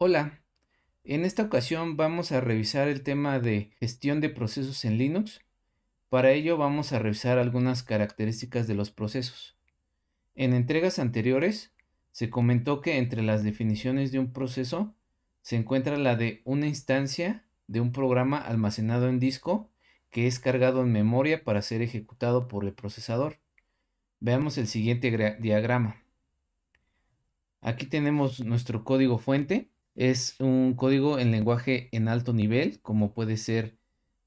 Hola, en esta ocasión vamos a revisar el tema de gestión de procesos en Linux. Para ello vamos a revisar algunas características de los procesos. En entregas anteriores se comentó que entre las definiciones de un proceso se encuentra la de una instancia de un programa almacenado en disco que es cargado en memoria para ser ejecutado por el procesador. Veamos el siguiente diagrama. Aquí tenemos nuestro código fuente es un código en lenguaje en alto nivel, como puede ser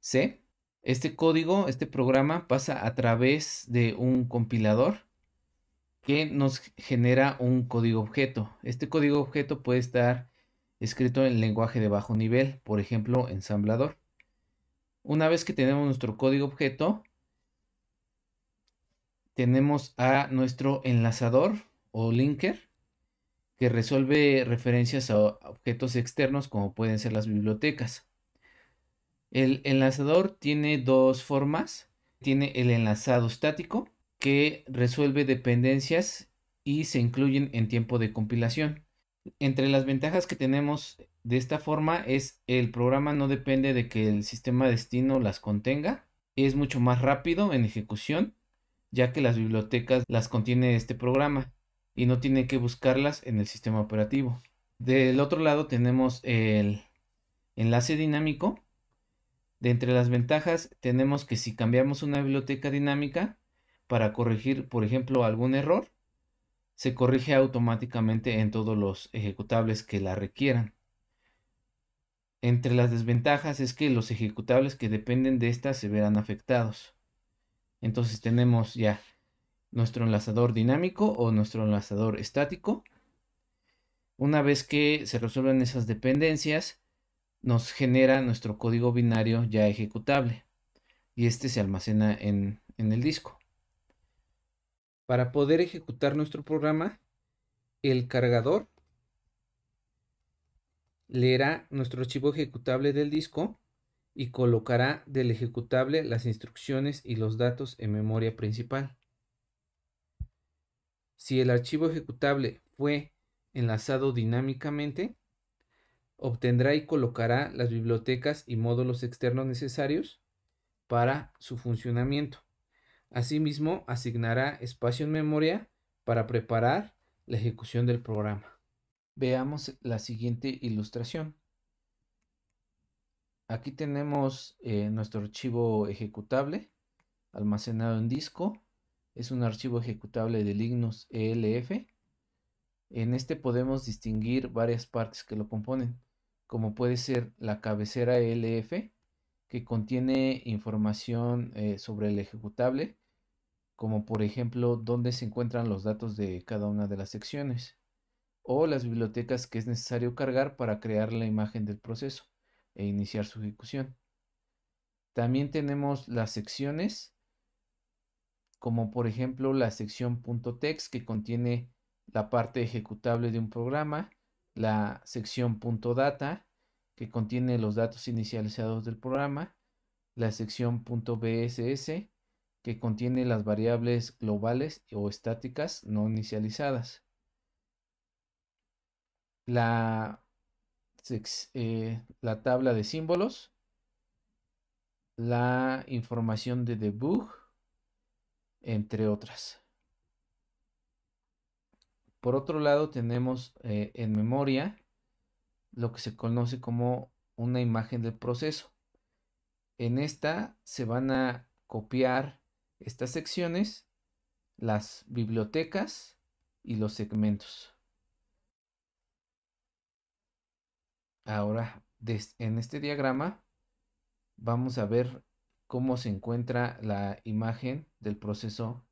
C. Este código, este programa pasa a través de un compilador que nos genera un código objeto. Este código objeto puede estar escrito en lenguaje de bajo nivel, por ejemplo, ensamblador. Una vez que tenemos nuestro código objeto, tenemos a nuestro enlazador o linker que resuelve referencias a objetos externos como pueden ser las bibliotecas. El enlazador tiene dos formas. Tiene el enlazado estático que resuelve dependencias y se incluyen en tiempo de compilación. Entre las ventajas que tenemos de esta forma es el programa no depende de que el sistema destino las contenga. Es mucho más rápido en ejecución ya que las bibliotecas las contiene este programa y no tiene que buscarlas en el sistema operativo. Del otro lado tenemos el enlace dinámico. De entre las ventajas tenemos que si cambiamos una biblioteca dinámica para corregir, por ejemplo, algún error, se corrige automáticamente en todos los ejecutables que la requieran. Entre las desventajas es que los ejecutables que dependen de esta se verán afectados. Entonces tenemos ya nuestro enlazador dinámico o nuestro enlazador estático. Una vez que se resuelven esas dependencias, nos genera nuestro código binario ya ejecutable y este se almacena en, en el disco. Para poder ejecutar nuestro programa, el cargador leerá nuestro archivo ejecutable del disco y colocará del ejecutable las instrucciones y los datos en memoria principal. Si el archivo ejecutable fue enlazado dinámicamente, obtendrá y colocará las bibliotecas y módulos externos necesarios para su funcionamiento. Asimismo, asignará espacio en memoria para preparar la ejecución del programa. Veamos la siguiente ilustración. Aquí tenemos eh, nuestro archivo ejecutable almacenado en disco es un archivo ejecutable de Linux ELF. En este podemos distinguir varias partes que lo componen, como puede ser la cabecera ELF, que contiene información eh, sobre el ejecutable, como por ejemplo dónde se encuentran los datos de cada una de las secciones, o las bibliotecas que es necesario cargar para crear la imagen del proceso e iniciar su ejecución. También tenemos las secciones, como por ejemplo la sección .text que contiene la parte ejecutable de un programa, la sección .data que contiene los datos inicializados del programa, la sección .bss que contiene las variables globales o estáticas no inicializadas. La, eh, la tabla de símbolos, la información de debug, entre otras. Por otro lado, tenemos eh, en memoria lo que se conoce como una imagen del proceso. En esta se van a copiar estas secciones, las bibliotecas y los segmentos. Ahora, en este diagrama vamos a ver cómo se encuentra la imagen del proceso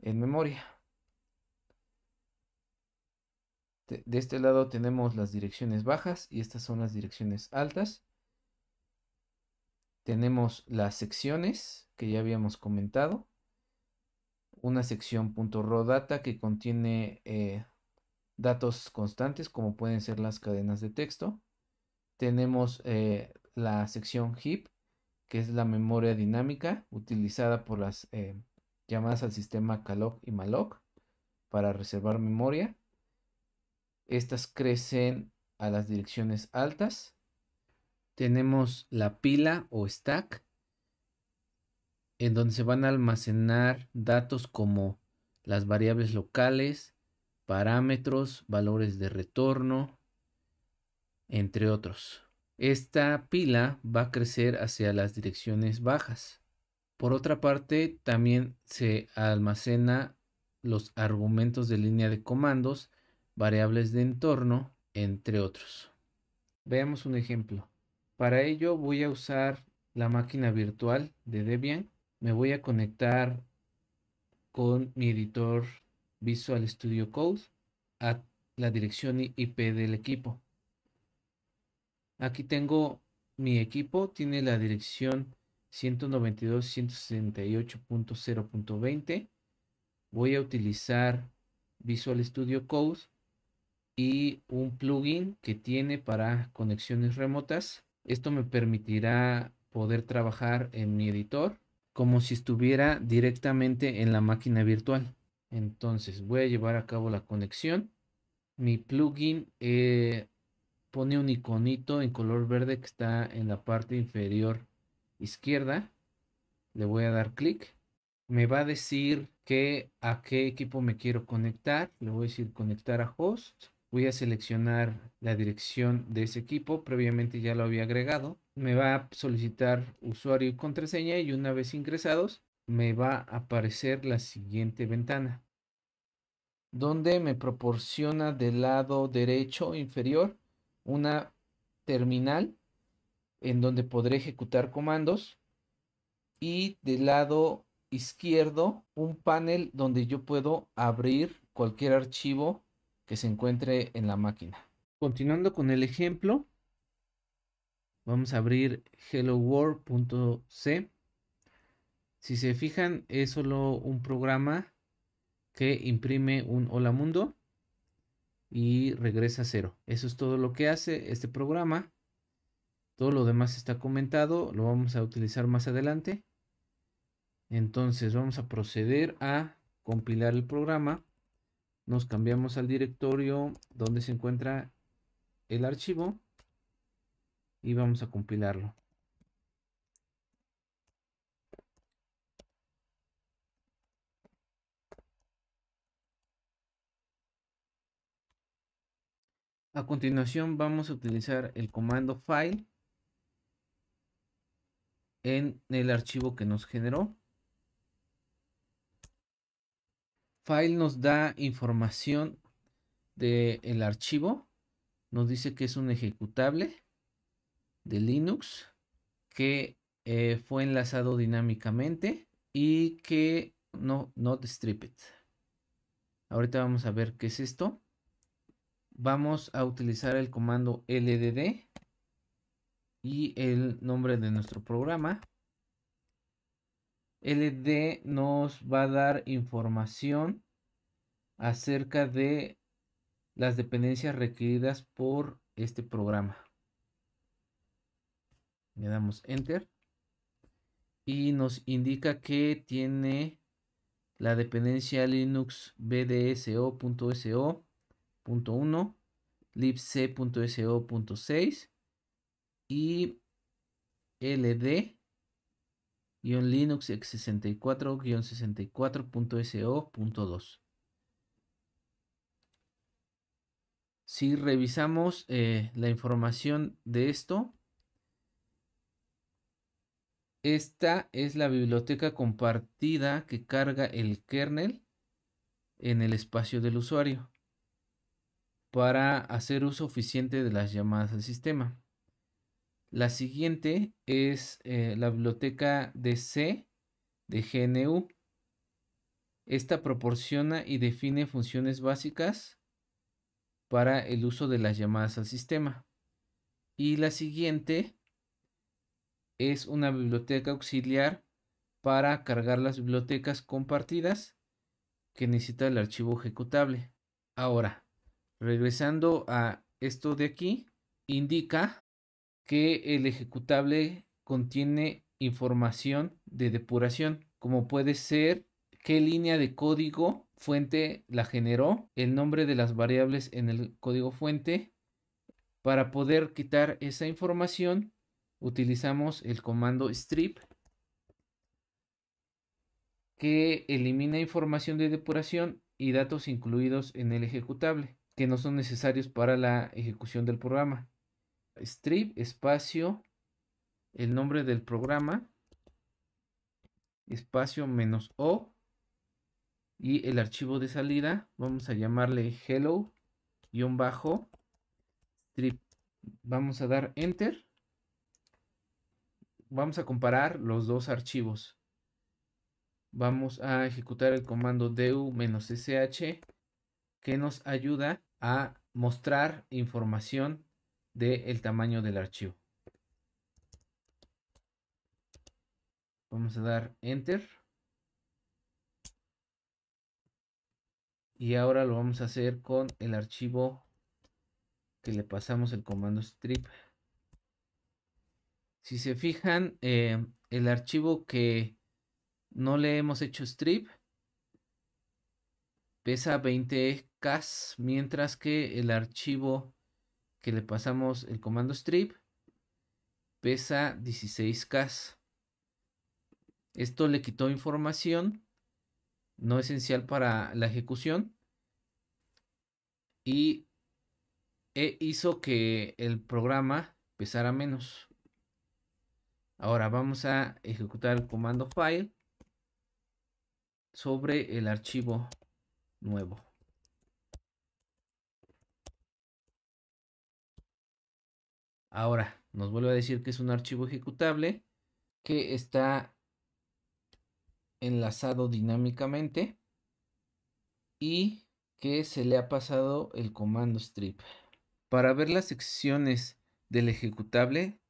en memoria. De este lado tenemos las direcciones bajas y estas son las direcciones altas. Tenemos las secciones que ya habíamos comentado. Una sección .rodata que contiene eh, datos constantes como pueden ser las cadenas de texto. Tenemos eh, la sección heap que es la memoria dinámica utilizada por las eh, llamadas al sistema CALOC y malloc para reservar memoria. Estas crecen a las direcciones altas. Tenemos la pila o stack, en donde se van a almacenar datos como las variables locales, parámetros, valores de retorno, entre otros. Esta pila va a crecer hacia las direcciones bajas. Por otra parte, también se almacena los argumentos de línea de comandos, variables de entorno, entre otros. Veamos un ejemplo. Para ello voy a usar la máquina virtual de Debian. Me voy a conectar con mi editor Visual Studio Code a la dirección IP del equipo. Aquí tengo mi equipo, tiene la dirección 192.168.0.20. Voy a utilizar Visual Studio Code y un plugin que tiene para conexiones remotas. Esto me permitirá poder trabajar en mi editor como si estuviera directamente en la máquina virtual. Entonces voy a llevar a cabo la conexión. Mi plugin eh, pone un iconito en color verde que está en la parte inferior izquierda. Le voy a dar clic. Me va a decir que a qué equipo me quiero conectar. Le voy a decir conectar a host. Voy a seleccionar la dirección de ese equipo. Previamente ya lo había agregado. Me va a solicitar usuario y contraseña y una vez ingresados me va a aparecer la siguiente ventana donde me proporciona del lado derecho inferior una terminal en donde podré ejecutar comandos y del lado izquierdo un panel donde yo puedo abrir cualquier archivo que se encuentre en la máquina. Continuando con el ejemplo, vamos a abrir helloworld.c. Si se fijan, es solo un programa que imprime un hola mundo y regresa a cero. Eso es todo lo que hace este programa. Todo lo demás está comentado, lo vamos a utilizar más adelante. Entonces vamos a proceder a compilar el programa. Nos cambiamos al directorio donde se encuentra el archivo y vamos a compilarlo. A continuación vamos a utilizar el comando file en el archivo que nos generó. File nos da información del el archivo. Nos dice que es un ejecutable de Linux que eh, fue enlazado dinámicamente y que no, no stripped. Ahorita vamos a ver qué es esto vamos a utilizar el comando ldd y el nombre de nuestro programa. LD nos va a dar información acerca de las dependencias requeridas por este programa. Le damos enter y nos indica que tiene la dependencia Linux bdso.so libc.so.6 y ld-linux64-64.so.2. Si revisamos eh, la información de esto, esta es la biblioteca compartida que carga el kernel en el espacio del usuario para hacer uso eficiente de las llamadas al sistema. La siguiente es eh, la biblioteca de C de GNU. Esta proporciona y define funciones básicas para el uso de las llamadas al sistema. Y la siguiente es una biblioteca auxiliar para cargar las bibliotecas compartidas que necesita el archivo ejecutable. Ahora, Regresando a esto de aquí, indica que el ejecutable contiene información de depuración, como puede ser qué línea de código fuente la generó, el nombre de las variables en el código fuente. Para poder quitar esa información, utilizamos el comando strip que elimina información de depuración y datos incluidos en el ejecutable que no son necesarios para la ejecución del programa. Strip, espacio, el nombre del programa, espacio menos O y el archivo de salida. Vamos a llamarle hello-strip. bajo. Vamos a dar enter. Vamos a comparar los dos archivos. Vamos a ejecutar el comando du-sh que nos ayuda a mostrar información del tamaño del archivo. Vamos a dar Enter. Y ahora lo vamos a hacer con el archivo que le pasamos el comando strip. Si se fijan, eh, el archivo que no le hemos hecho strip pesa 20 mientras que el archivo que le pasamos el comando strip pesa 16K. Esto le quitó información no esencial para la ejecución y e hizo que el programa pesara menos. Ahora vamos a ejecutar el comando file sobre el archivo nuevo. Ahora nos vuelve a decir que es un archivo ejecutable que está enlazado dinámicamente y que se le ha pasado el comando strip. Para ver las secciones del ejecutable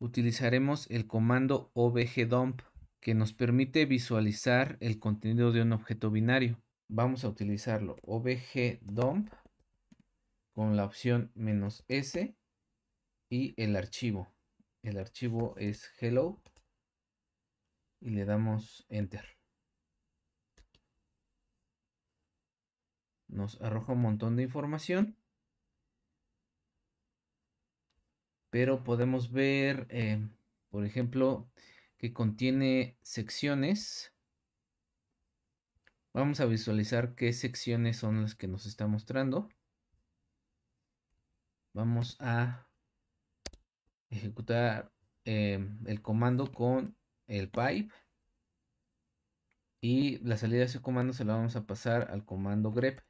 utilizaremos el comando objdump que nos permite visualizar el contenido de un objeto binario. Vamos a utilizarlo obgdump con la opción "-s", y el archivo. El archivo es hello y le damos enter. Nos arroja un montón de información. Pero podemos ver, eh, por ejemplo, que contiene secciones. Vamos a visualizar qué secciones son las que nos está mostrando. Vamos a ejecutar eh, el comando con el pipe y la salida de ese comando se la vamos a pasar al comando grep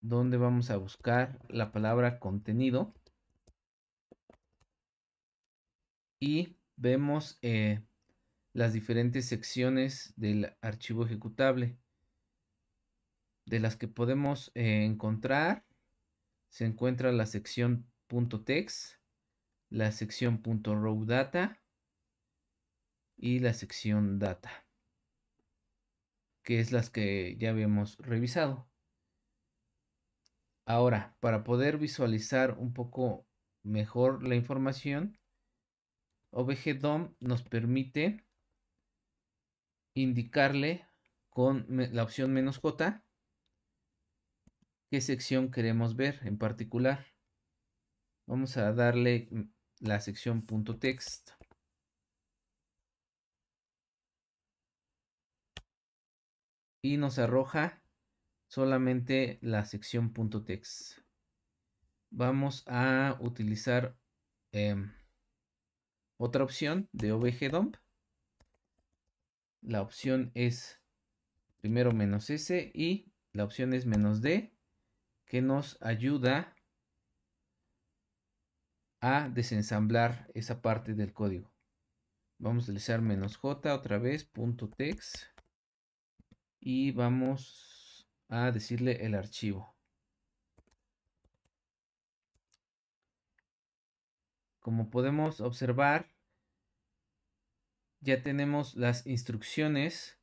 donde vamos a buscar la palabra contenido y vemos eh, las diferentes secciones del archivo ejecutable de las que podemos eh, encontrar se encuentra la sección .text la sección .rowData y la sección data, que es las que ya habíamos revisado. Ahora, para poder visualizar un poco mejor la información, dom nos permite indicarle con la opción menos J qué sección queremos ver en particular. Vamos a darle la sección punto Y nos arroja solamente la sección punto Vamos a utilizar em, otra opción de dump La opción es primero menos S y la opción es menos D que nos ayuda A a desensamblar esa parte del código. Vamos a utilizar menos "-j", otra vez, punto .text. Y vamos a decirle el archivo. Como podemos observar, ya tenemos las instrucciones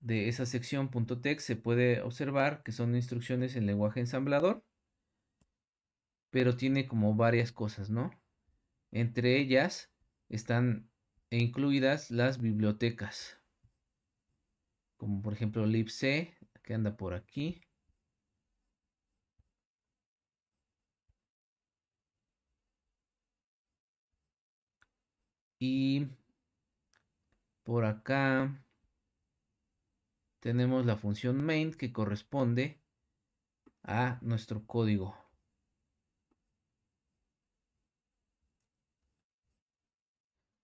de esa sección .text. Se puede observar que son instrucciones en lenguaje ensamblador pero tiene como varias cosas, ¿no? Entre ellas están incluidas las bibliotecas, como por ejemplo libc, que anda por aquí. Y por acá tenemos la función main que corresponde a nuestro código.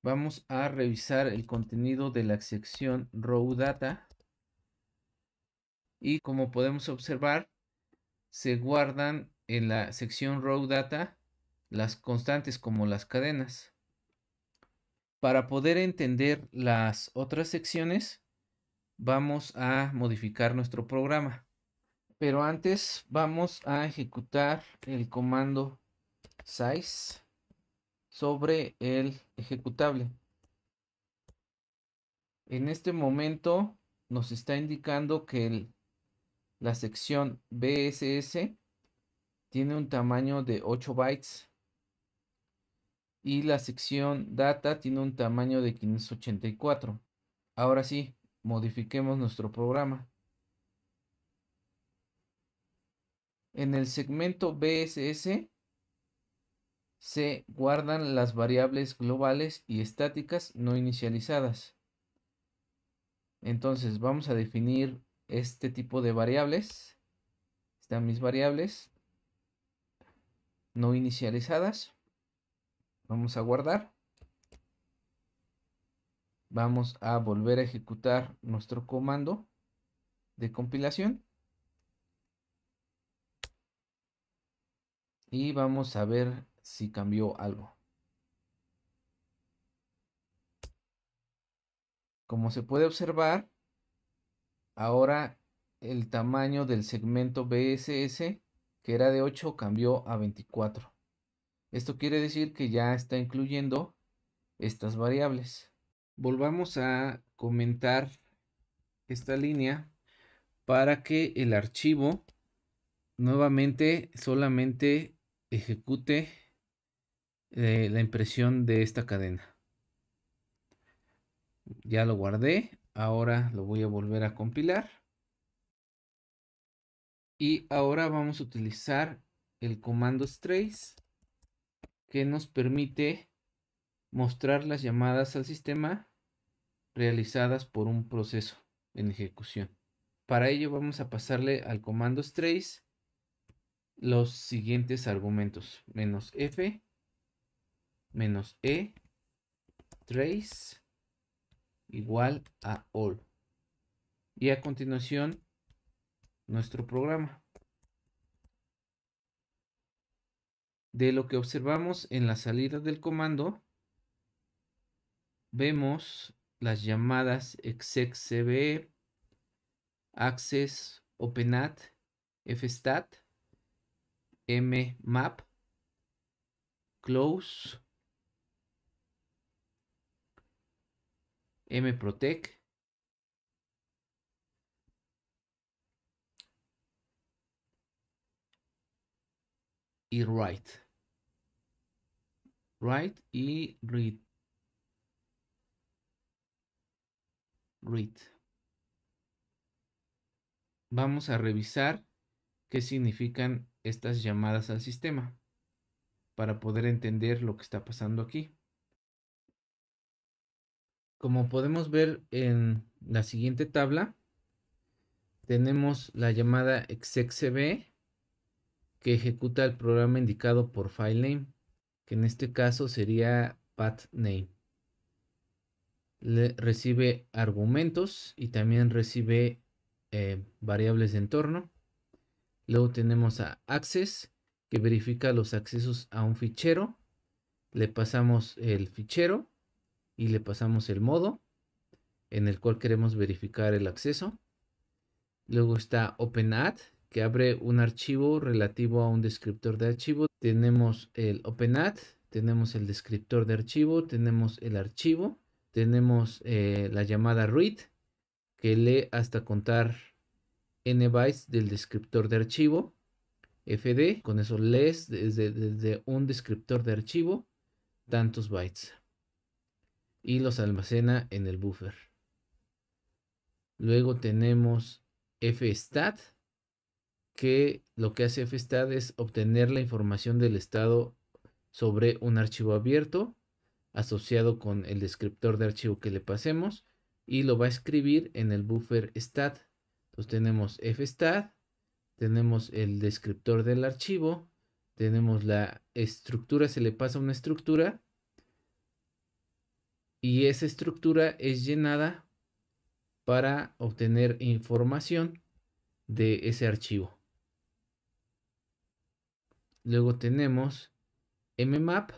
Vamos a revisar el contenido de la sección Row Data. Y como podemos observar, se guardan en la sección Row Data las constantes como las cadenas. Para poder entender las otras secciones, vamos a modificar nuestro programa. Pero antes vamos a ejecutar el comando size sobre el ejecutable. En este momento nos está indicando que la sección BSS tiene un tamaño de 8 bytes y la sección data tiene un tamaño de 584. Ahora sí, modifiquemos nuestro programa. En el segmento BSS se guardan las variables globales y estáticas no inicializadas. Entonces vamos a definir este tipo de variables. Están mis variables no inicializadas. Vamos a guardar. Vamos a volver a ejecutar nuestro comando de compilación. Y vamos a ver si cambió algo. Como se puede observar, ahora el tamaño del segmento BSS, que era de 8, cambió a 24. Esto quiere decir que ya está incluyendo estas variables. Volvamos a comentar esta línea para que el archivo nuevamente solamente ejecute eh, la impresión de esta cadena. Ya lo guardé. Ahora lo voy a volver a compilar. Y ahora vamos a utilizar el comando strace, que nos permite mostrar las llamadas al sistema realizadas por un proceso en ejecución. Para ello vamos a pasarle al comando strace, los siguientes argumentos, menos f menos e trace igual a all. Y a continuación, nuestro programa. De lo que observamos en la salida del comando, vemos las llamadas execve access, openat, fstat, mmap, close, mprotec. Y write. Write y read. Read. Vamos a revisar qué significan estas llamadas al sistema para poder entender lo que está pasando aquí como podemos ver en la siguiente tabla, tenemos la llamada execcb, que ejecuta el programa indicado por filename, que en este caso sería pathname. Le recibe argumentos y también recibe eh, variables de entorno. Luego tenemos a access, que verifica los accesos a un fichero. Le pasamos el fichero y le pasamos el modo en el cual queremos verificar el acceso. Luego está OpenAd, que abre un archivo relativo a un descriptor de archivo. Tenemos el OpenAd, tenemos el descriptor de archivo, tenemos el archivo, tenemos eh, la llamada read, que lee hasta contar n bytes del descriptor de archivo. FD, con eso lees desde, desde un descriptor de archivo tantos bytes y los almacena en el buffer. Luego tenemos fstat, que lo que hace fstat es obtener la información del estado sobre un archivo abierto asociado con el descriptor de archivo que le pasemos y lo va a escribir en el buffer stat. Entonces tenemos fstat, tenemos el descriptor del archivo, tenemos la estructura, se le pasa una estructura y esa estructura es llenada para obtener información de ese archivo. Luego tenemos mmap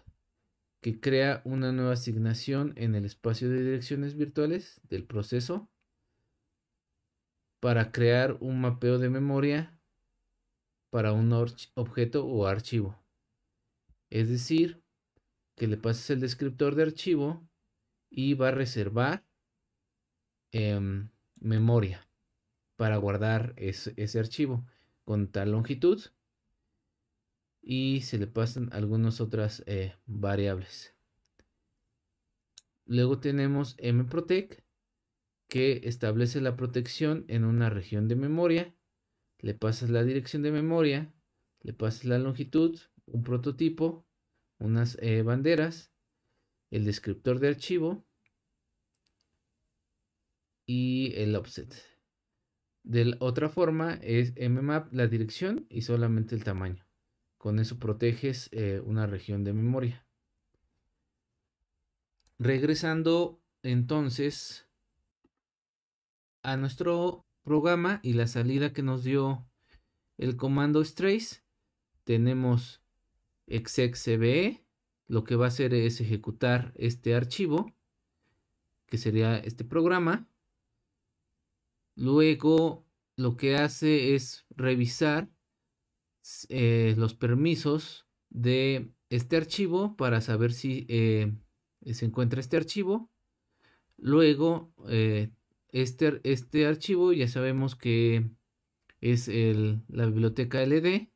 que crea una nueva asignación en el espacio de direcciones virtuales del proceso para crear un mapeo de memoria para un objeto o archivo. Es decir, que le pases el descriptor de archivo y va a reservar em, memoria para guardar ese archivo con tal longitud y se le pasan algunas otras eh, variables. Luego tenemos mprotect que establece la protección en una región de memoria. Le pasas la dirección de memoria, le pasas la longitud, un prototipo, unas eh, banderas el descriptor de archivo y el offset. De otra forma es mmap la dirección y solamente el tamaño. Con eso proteges eh, una región de memoria. Regresando entonces a nuestro programa y la salida que nos dio el comando strace, tenemos execcbe lo que va a hacer es ejecutar este archivo, que sería este programa. Luego lo que hace es revisar eh, los permisos de este archivo para saber si eh, se encuentra este archivo. Luego, eh, este, este, archivo ya sabemos que es la biblioteca LD.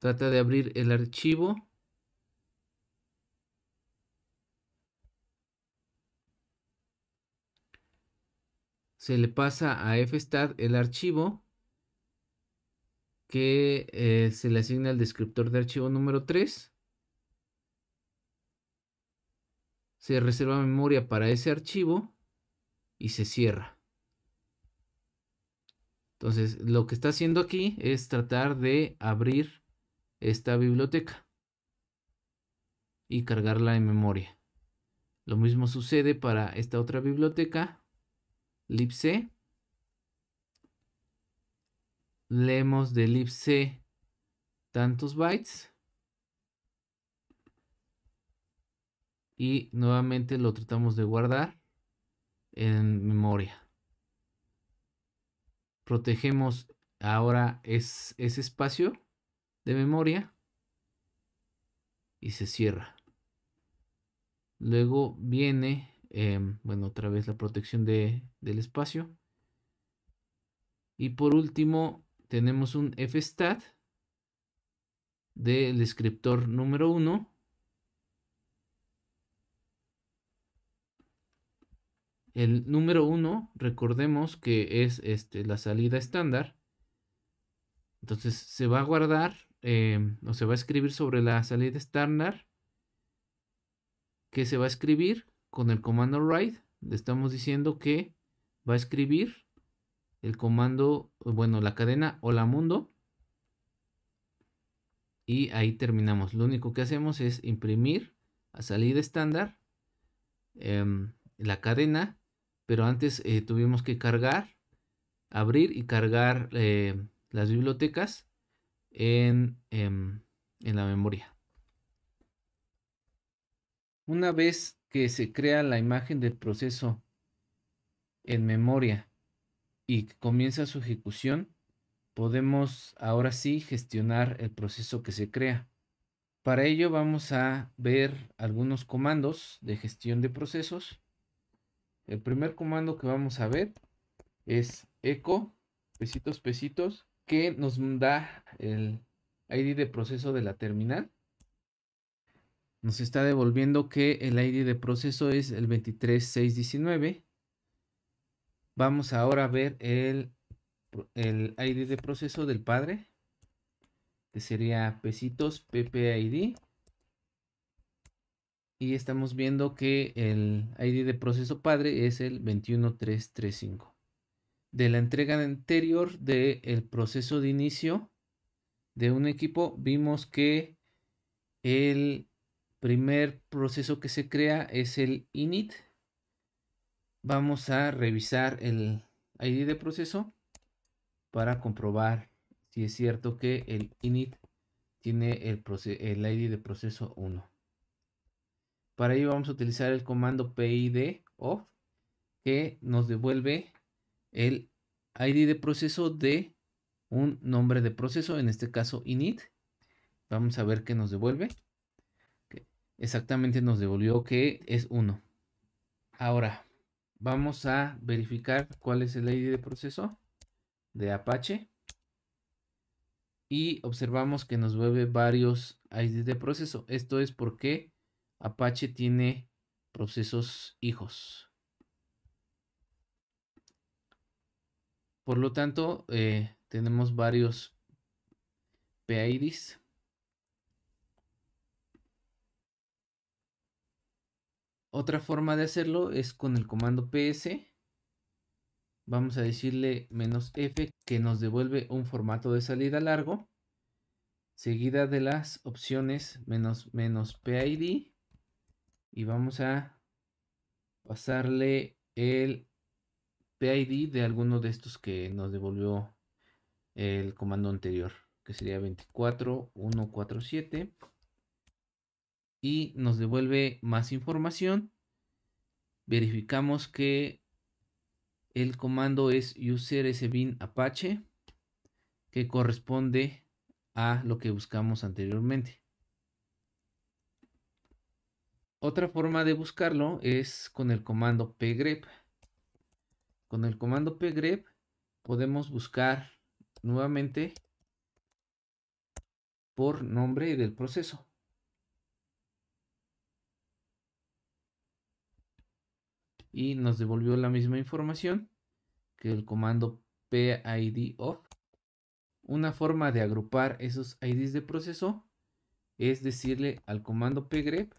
Trata de abrir el archivo se le pasa a fstat el archivo que eh, se le asigna el descriptor de archivo número 3. Se reserva memoria para ese archivo y se cierra. Entonces, lo que está haciendo aquí es tratar de abrir esta biblioteca y cargarla en memoria. Lo mismo sucede para esta otra biblioteca Lipse. Leemos de Lipse tantos bytes. Y nuevamente lo tratamos de guardar en memoria. Protegemos ahora ese espacio de memoria y se cierra. Luego viene Em, bueno, otra vez la protección del espacio. Y por último, tenemos un fstat del descriptor número 1. El número 1, recordemos que es este, la salida estándar. Entonces se va a guardar em, o se va a escribir sobre la salida estándar que se va a escribir con el comando write le estamos diciendo que va a escribir el comando, bueno, la cadena hola mundo. Y ahí terminamos. Lo único que hacemos es imprimir a salida estándar em, la cadena, pero antes eh, tuvimos que cargar, abrir y cargar eh, las bibliotecas en, em, en la memoria. Una vez que se crea la imagen del proceso en memoria y que comienza su ejecución, podemos ahora sí gestionar el proceso que se crea. Para ello vamos a ver algunos comandos de gestión de procesos. El primer comando que vamos a ver es echo, pesitos, pesitos, que nos da el ID de proceso de la terminal nos está devolviendo que el ID de proceso es el 23619. Vamos ahora a ver el, el ID de proceso del padre, que sería pesitos PPID. Y estamos viendo que el ID de proceso padre es el 21335. De la entrega anterior del proceso de inicio de un equipo, vimos que el primer proceso que se crea es el init. Vamos a revisar el ID de proceso para comprobar si es cierto que el init tiene el, el ID de proceso 1. Para ello vamos a utilizar el comando PID off que nos devuelve el ID de proceso de un nombre de proceso, en este caso init. Vamos a ver qué nos devuelve exactamente nos devolvió que es 1. Ahora, vamos a verificar cuál es el ID de proceso de Apache. Y observamos que nos vuelve varios IDs de proceso. Esto es porque Apache tiene procesos hijos. Por lo tanto, eh, tenemos varios PIDs Otra forma de hacerlo es con el comando ps. Vamos a decirle menos "-f", que nos devuelve un formato de salida largo, seguida de las opciones menos, menos "-pid", y vamos a pasarle el PID de alguno de estos que nos devolvió el comando anterior, que sería 24147 y nos devuelve más información. Verificamos que el comando es user sbin apache que corresponde a lo que buscamos anteriormente. Otra forma de buscarlo es con el comando pgrep. Con el comando pgrep podemos buscar nuevamente por nombre del proceso. y nos devolvió la misma información que el comando PID of. Una forma de agrupar esos IDs de proceso es decirle al comando pgrep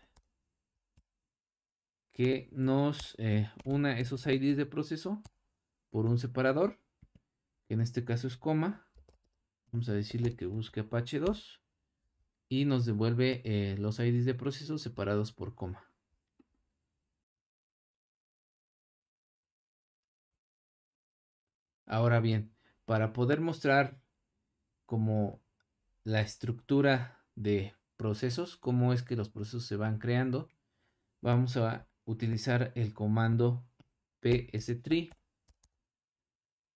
que nos eh, una esos IDs de proceso por un separador, que en este caso es coma. Vamos a decirle que busque Apache 2 y nos devuelve eh, los IDs de proceso separados por coma. Ahora bien, para poder mostrar como la estructura de procesos, cómo es que los procesos se van creando, vamos a utilizar el comando ps3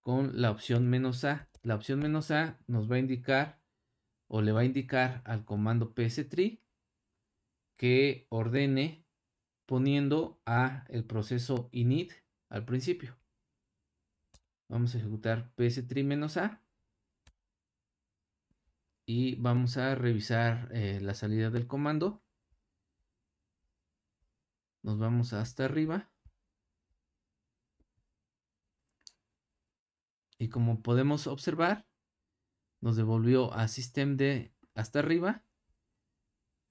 con la opción menos "-a". La opción menos "-a", nos va a indicar o le va a indicar al comando ps3 que ordene poniendo a el proceso init al principio. Vamos a ejecutar 3 a y vamos a revisar eh, la salida del comando. Nos vamos hasta arriba. Y como podemos observar, nos devolvió a systemd hasta arriba,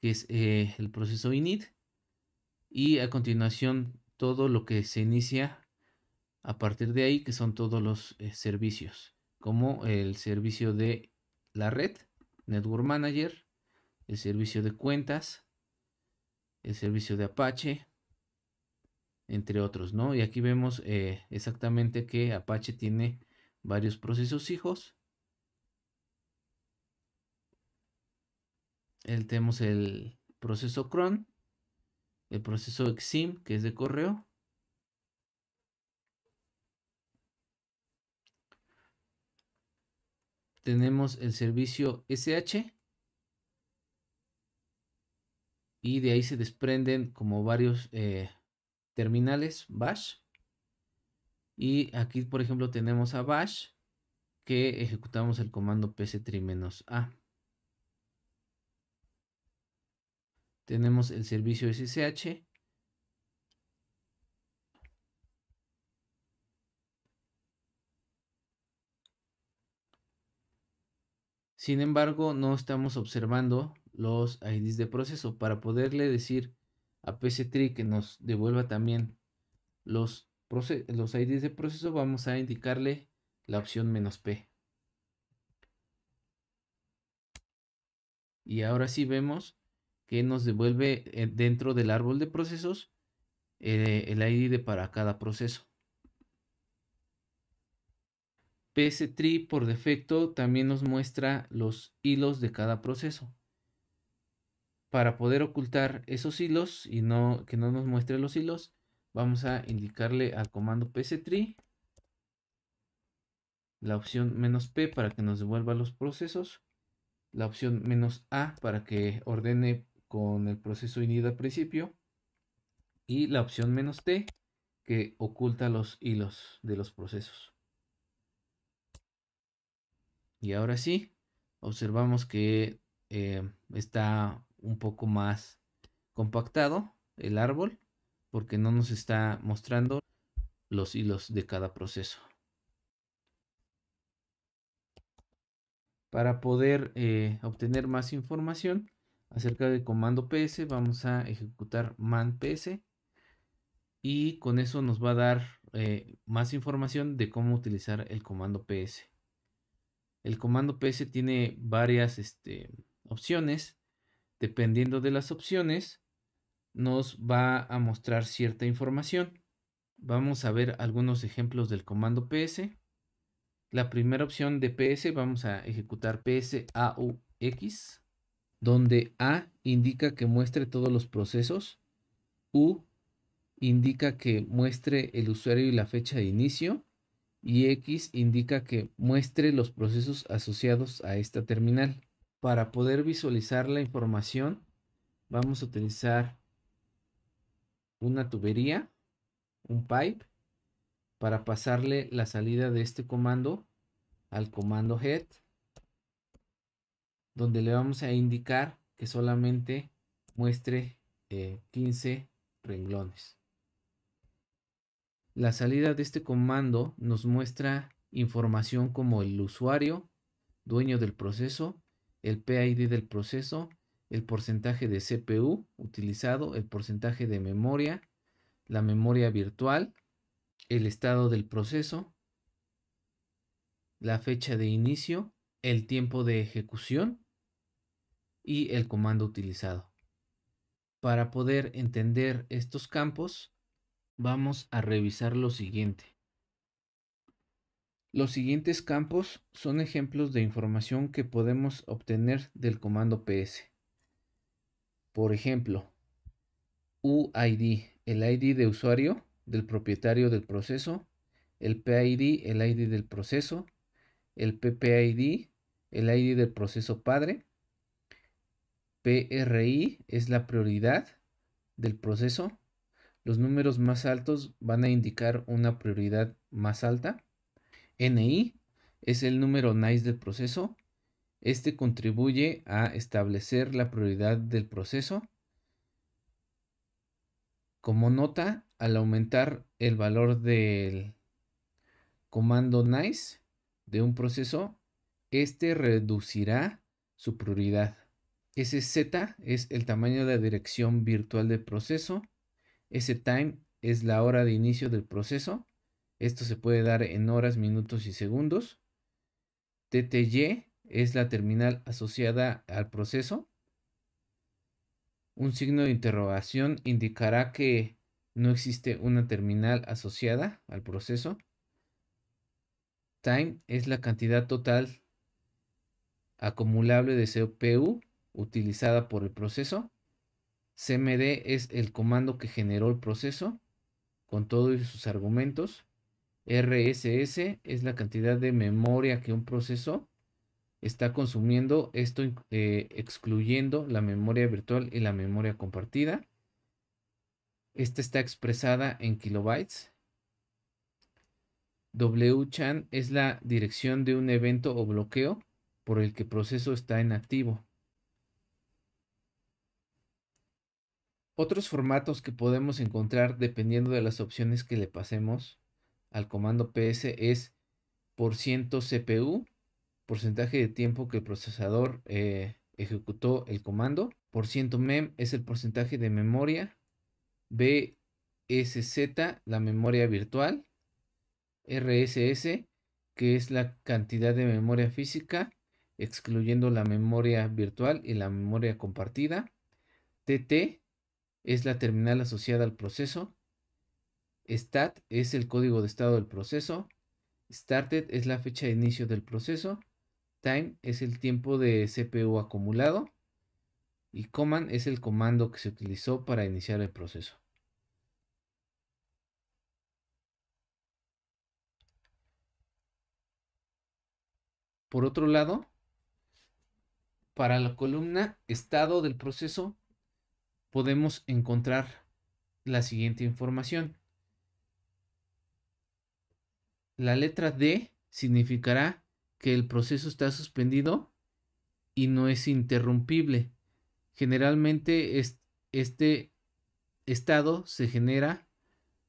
que es eh, el proceso init. Y a continuación todo lo que se inicia a partir de ahí que son todos los eh, servicios como el servicio de la red, Network Manager, el servicio de cuentas, el servicio de Apache, entre otros, ¿no? Y aquí vemos eh, exactamente que Apache tiene varios procesos hijos. El, tenemos el proceso cron, el proceso exim, que es de correo, tenemos el servicio SH y de ahí se desprenden como varios eh, terminales bash y aquí por ejemplo tenemos a bash que ejecutamos el comando pc-a tenemos el servicio ssh Sin embargo, no estamos observando los IDs de proceso. Para poderle decir a PCTree que nos devuelva también los, IDs de proceso, vamos a indicarle la opción menos "-p". Y ahora sí vemos que nos devuelve eh, dentro del árbol de procesos eh, el ID para cada proceso. PS3 por defecto también nos muestra los hilos de cada proceso. Para poder ocultar esos hilos y no, que no nos muestre los hilos, vamos a indicarle al comando PS3 la opción menos "-p", para que nos devuelva los procesos, la opción menos "-a", para que ordene con el proceso unido al principio, y la opción menos "-t", que oculta los hilos de los procesos. Y ahora sí, observamos que eh, está un poco más compactado el árbol porque no nos está mostrando los hilos de cada proceso. Para poder eh, obtener más información acerca del comando ps, vamos a ejecutar man ps y con eso nos va a dar eh, más información de cómo utilizar el comando ps. El comando ps tiene varias este, opciones. Dependiendo de las opciones, nos va a mostrar cierta información. Vamos a ver algunos ejemplos del comando ps. La primera opción de ps, vamos a ejecutar psaux, donde a indica que muestre todos los procesos, u indica que muestre el usuario y la fecha de inicio, y X indica que muestre los procesos asociados a esta terminal. Para poder visualizar la información vamos a utilizar una tubería, un pipe, para pasarle la salida de este comando al comando head, donde le vamos a indicar que solamente muestre 15 eh, renglones. La salida de este comando nos muestra información como el usuario, dueño del proceso, el PID del proceso, el porcentaje de CPU utilizado, el porcentaje de memoria, la memoria virtual, el estado del proceso, la fecha de inicio, el tiempo de ejecución y el comando utilizado. Para poder entender estos campos, vamos a revisar lo siguiente. Los siguientes campos son ejemplos de información que podemos obtener del comando ps. Por ejemplo, UID, el ID de usuario del propietario del proceso, el PID, el ID del proceso, el PPID, el ID del proceso padre, PRI es la prioridad del proceso, los números más altos van a indicar una prioridad más alta. NI es el número nice del proceso. Este contribuye a establecer la prioridad del proceso. Como nota, al aumentar el valor del comando nice de un proceso, este reducirá su prioridad. SZ es el tamaño de dirección virtual del proceso ese time es la hora de inicio del proceso. Esto se puede dar en horas, minutos y segundos. TTY es la terminal asociada al proceso. Un signo de interrogación indicará que no existe una terminal asociada al proceso. Time es la cantidad total acumulable de CPU utilizada por el proceso. CMD es el comando que generó el proceso con todos sus argumentos. RSS es la cantidad de memoria que un proceso está consumiendo, esto eh, excluyendo la memoria virtual y la memoria compartida. Esta está expresada en kilobytes. WChan es la dirección de un evento o bloqueo por el que el proceso está en activo. Otros formatos que podemos encontrar dependiendo de las opciones que le pasemos al comando PS es por ciento CPU, porcentaje de tiempo que el procesador eh, ejecutó el comando, por ciento mem es el porcentaje de memoria, BSZ la memoria virtual, RSS que es la cantidad de memoria física excluyendo la memoria virtual y la memoria compartida, TT es la terminal asociada al proceso. Stat es el código de estado del proceso. Started es la fecha de inicio del proceso. Time es el tiempo de CPU acumulado. Y command es el comando que se utilizó para iniciar el proceso. Por otro lado, para la columna estado del proceso podemos encontrar la siguiente información. La letra D significará que el proceso está suspendido y no es interrumpible. Generalmente este estado se genera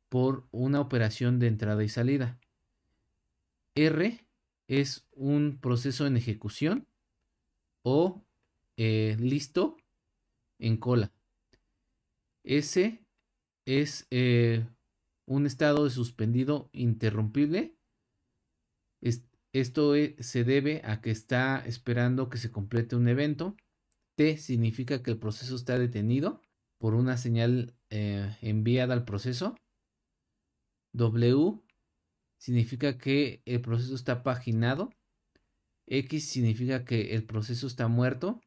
por una operación de entrada y salida. R es un proceso en ejecución o eh, listo en cola. S es eh, un estado de suspendido interrumpible. esto e, se debe a que está esperando que se complete un evento. T significa que el proceso está detenido por una señal eh, enviada al proceso. W significa que el proceso está paginado. X significa que el proceso está muerto.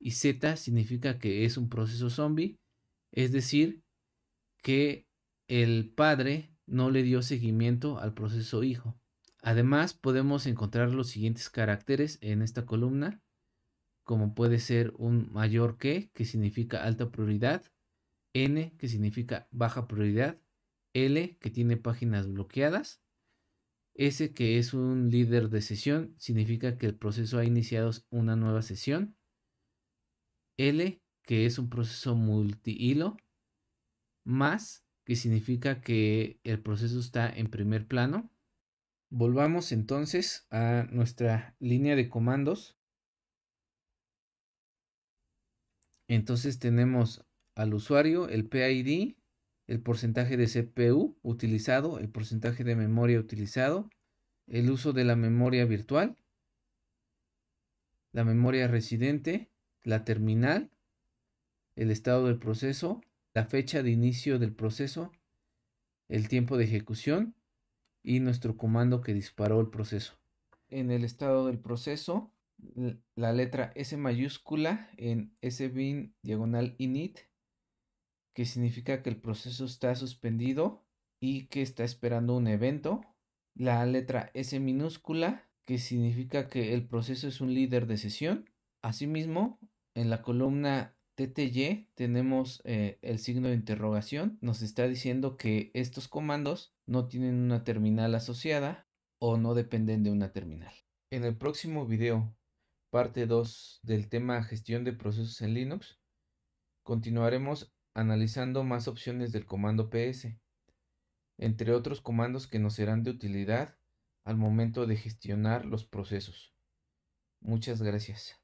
Y Z significa que es un proceso zombie. Es decir, que el padre no le dio seguimiento al proceso hijo. Además, podemos encontrar los siguientes caracteres en esta columna, como puede ser un mayor que, que significa alta prioridad, N, que significa baja prioridad, L, que tiene páginas bloqueadas, S, que es un líder de sesión, significa que el proceso ha iniciado una nueva sesión, L, que es un proceso multihilo, más, que significa que el proceso está en primer plano. Volvamos entonces a nuestra línea de comandos. Entonces tenemos al usuario, el PID, el porcentaje de CPU utilizado, el porcentaje de memoria utilizado, el uso de la memoria virtual, la memoria residente, la terminal el estado del proceso, la fecha de inicio del proceso, el tiempo de ejecución y nuestro comando que disparó el proceso. En el estado del proceso, la letra S mayúscula en SBIN diagonal init, que significa que el proceso está suspendido y que está esperando un evento. La letra S minúscula, que significa que el proceso es un líder de sesión. Asimismo, en la columna TTY tenemos eh, el signo de interrogación. Nos está diciendo que estos comandos no tienen una terminal asociada o no dependen de una terminal. En el próximo video, parte 2 del tema gestión de procesos en Linux, continuaremos analizando más opciones del comando PS, entre otros comandos que nos serán de utilidad al momento de gestionar los procesos. Muchas gracias.